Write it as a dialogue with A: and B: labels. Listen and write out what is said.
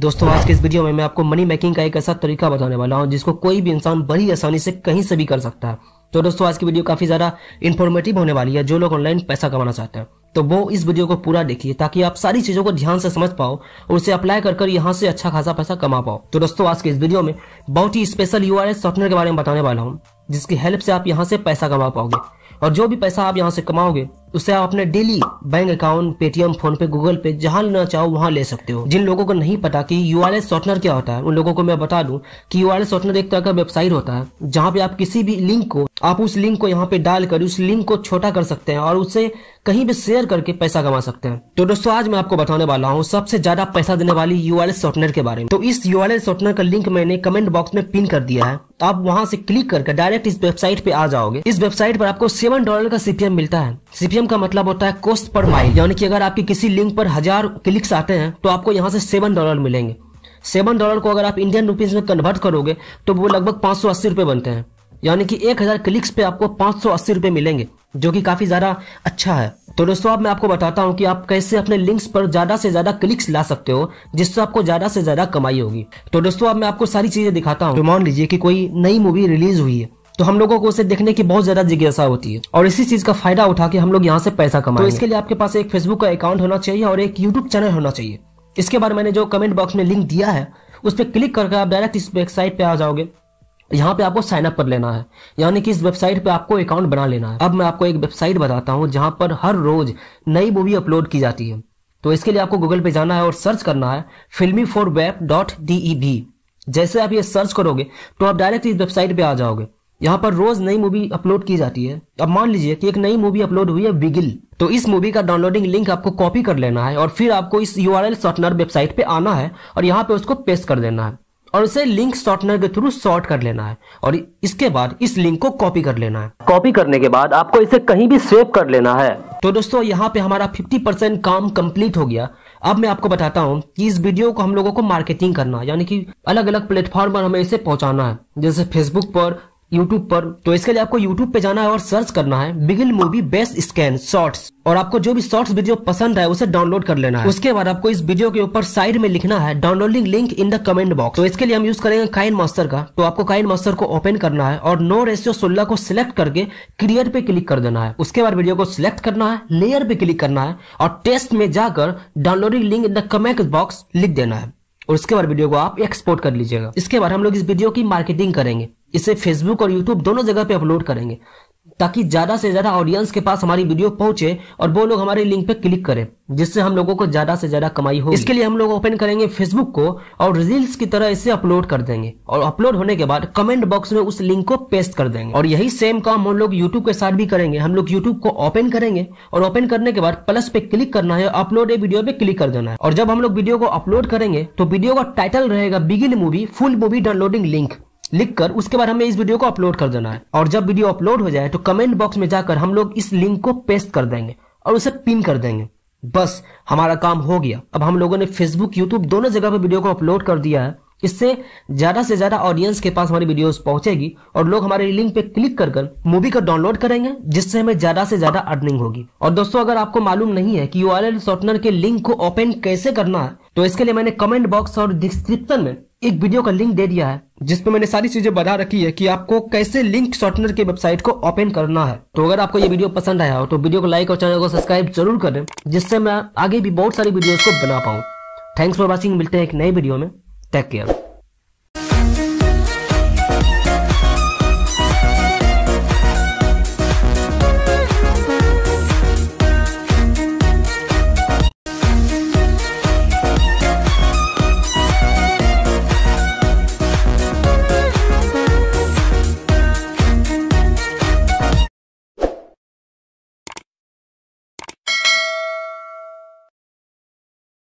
A: दोस्तों आज के इस वीडियो में मैं आपको मनी मेकिंग का एक ऐसा तरीका बताने वाला हूँ जिसको कोई भी इंसान बड़ी आसानी से कहीं से भी कर सकता है तो दोस्तों आज की वीडियो काफी ज्यादा इन्फॉर्मेटिव होने वाली है जो लोग ऑनलाइन पैसा कमाना चाहते हैं तो वो इस वीडियो को पूरा देखिए ताकि आप सारी चीजों को ध्यान से समझ पाओ और उसे अप्लाई कर कर यहाँ से अच्छा खासा पैसा कमा पाओ तो दोस्तों आज के इस वीडियो में बहुत ही स्पेशल यू सॉफ्टवेयर के बारे में बताने वाला हूँ जिसकी हेल्प से आप यहाँ से पैसा कमा पाओगे और जो भी पैसा आप यहाँ से कमाओगे उसे आप अपने daily bank account Paytm PhonePe Google Pay जहां लेना चाहो वहां ले सकते हो जिन लोगों को नहीं पता कि यू आर एस शॉर्टनर क्या होता है उन लोगों को मैं बता दूं कि यू आर एस शॉर्टनर एक तरह का वेबसाइट होता है जहां पे आप किसी भी लिंक को आप उस लिंक को यहाँ पे डालकर उस लिंक को छोटा कर सकते हैं और उसे कहीं भी शेयर करके पैसा कमा सकते हैं तो दोस्तों आज मैं आपको बताने वाला हूँ सबसे ज्यादा पैसा देने वाली यू आर एस शॉर्टनर के बारे में तो इस यू आर एस शॉर्टनर का लिंक मैंने कमेंट बॉक्स में पिन कर दिया है आप वहां से क्लिक करके डायरेक्ट इस वेबसाइट पे आ जाओगे इस वेबसाइट पर आपको सेवन डॉलर का सीपीएम मिलता है सीपीएम का मतलब होता है कोस्ट पर माइल यानी कि अगर आपके किसी लिंक पर हजार क्लिक्स आते हैं तो आपको यहाँ से सेवन डॉलर मिलेंगे सेवन डॉलर को अगर आप इंडियन रुपीज में कन्वर्ट करोगे तो वो लगभग पांच सौ अस्सी रुपये बनते हैं यानी कि एक हजार क्लिक्स पे आपको पांच सौ अस्सी रुपये मिलेंगे जो कि काफ़ी ज़्यादा अच्छा है तो दोस्तों अब मैं आपको बताता हूँ कि आप कैसे अपने लिंक्स पर ज़्यादा से ज़्यादा क्लिक्स ला सकते हो जिससे आपको ज़्यादा से ज़्यादा कमाई होगी तो दोस्तों अब मैं आपको सारी चीज़ें दिखाता हूँ तो मान लीजिए कि कोई नई मूवी रिलीज हुई है तो हम लोगों को उसे देखने की बहुत ज्यादा जिज्ञासा होती है और इसी चीज का फायदा उठा के हम लोग यहाँ से पैसा कमाए तो इसके लिए आपके पास एक फेसबुक का अकाउंट होना चाहिए और एक यूट्यूब चैनल होना चाहिए इसके बाद मैंने जो कमेंट बॉक्स में लिंक दिया है उस पर क्लिक करके आप डायरेक्ट इस वेबसाइट पे आ जाओगे यहाँ पे आपको साइन अप कर लेना है यानी कि इस वेबसाइट पे आपको अकाउंट बना लेना है अब मैं आपको एक वेबसाइट बताता हूँ जहां पर हर रोज नई मूवी अपलोड की जाती है तो इसके लिए आपको गूगल पे जाना है और सर्च करना है फिल्मी फॉर वेब डॉट डी जैसे आप ये सर्च करोगे तो आप डायरेक्ट इस वेबसाइट पे आ जाओगे यहाँ पर रोज नई मूवी अपलोड की जाती है अब मान लीजिए कि एक नई मूवी अपलोड हुई है विगिल तो इस मूवी का डाउनलोडिंग लिंक आपको कॉपी कर लेना है और फिर आपको इस U R L shortener website पे आना है और यहाँ पे उसको पेस्ट कर देना है और उसे लिंक शॉर्टनर के थ्रू शॉर्ट कर लेना है और इसके बाद इस लिंक को कॉपी कर लेना है कॉपी करने के बाद आपको इसे कहीं भी सेव कर लेना है तो दोस्तों यहाँ पे हमारा 50 परसेंट काम कंप्लीट हो गया अब मैं आपको बताता हूँ कि इस वीडियो को हम लोगों को मार्केटिंग करना यानी कि अलग अलग प्लेटफॉर्म पर हमें इसे पहुंचाना है जैसे फेसबुक पर यूट्यूब पर तो इसके लिए आपको यूट्यूब पे जाना है और सर्च करना है Bigil movie best scan shorts और आपको जो भी शॉर्ट्स वीडियो पसंद है उसे डाउनलोड कर लेना है उसके बाद आपको इस वीडियो के ऊपर साइड में लिखना है downloading link in the comment box तो इसके लिए हम यूज करेंगे काइन मास्टर का तो आपको काइन मास्टर को ओपन करना है और नो रेशियो सोलह को सिलेक्ट करके क्रियर पे क्लिक कर देना है उसके बाद वीडियो को सिलेक्ट करना है लेयर पे क्लिक करना है और टेस्ट में जाकर downloading link in the comment box लिख देना है और उसके बाद वीडियो को आप एक्सपोर्ट कर लीजिएगा इसके बाद हम लोग इस वीडियो की मार्केटिंग करेंगे इसे फेसबुक और यूट्यूब दोनों जगह पे अपलोड करेंगे ताकि ज्यादा से ज्यादा ऑडियंस के पास हमारी वीडियो पहुंचे और वो लोग हमारे लिंक पे क्लिक करें जिससे हम लोगों को ज्यादा से ज्यादा कमाई हो इसके लिए हम लोग ओपन करेंगे फेसबुक को और रील्स की तरह इसे अपलोड कर देंगे और अपलोड होने के बाद कमेंट बॉक्स में उस लिंक को पेस्ट कर देंगे और यही सेम काम हम लोग यूट्यूब के साथ भी करेंगे हम लोग यूट्यूब को ओपन करेंगे और ओपन करने के बाद प्लस पे क्लिक करना है अपलोड ए वीडियो पे क्लिक कर देना है और जब हम लोग वीडियो को अपलोड करेंगे तो वीडियो का टाइटल रहेगा बिगिन movie full movie downloading link लिखकर उसके बाद हमें इस वीडियो को अपलोड कर देना है और जब वीडियो अपलोड हो जाए तो कमेंट बॉक्स में जाकर हम लोग इस लिंक को पेस्ट कर देंगे और उसे पिन कर देंगे बस हमारा काम हो गया अब हम लोगों ने फेसबुक यूट्यूब दोनों जगह पर वीडियो को अपलोड कर दिया है इससे ज्यादा से ज्यादा ऑडियंस के पास हमारी वीडियोस पहुंचेगी और लोग हमारे लिंक पे क्लिक कर कर मूवी का डाउनलोड करेंगे जिससे हमें ज्यादा से ज्यादा अर्निंग होगी और दोस्तों अगर आपको मालूम नहीं है कि यूआरएल शॉर्टनर के लिंक को ओपन कैसे करना है तो इसके लिए मैंने कमेंट बॉक्स और डिस्क्रिप्शन में एक वीडियो का लिंक दे दिया है जिसमें मैंने सारी चीजें बता रखी है कि आपको कैसे लिंक शॉर्टनर के वेबसाइट को ओपन करना है तो अगर आपको ये वीडियो पसंद आया हो तो वीडियो को लाइक और चैनल को सब्सक्राइब जरूर करें जिससे मैं आगे भी बहुत सारी वीडियोस को बना पाऊँ थैंक्स फॉर वॉचिंग मिलते हैं एक नए वीडियो में Tekél.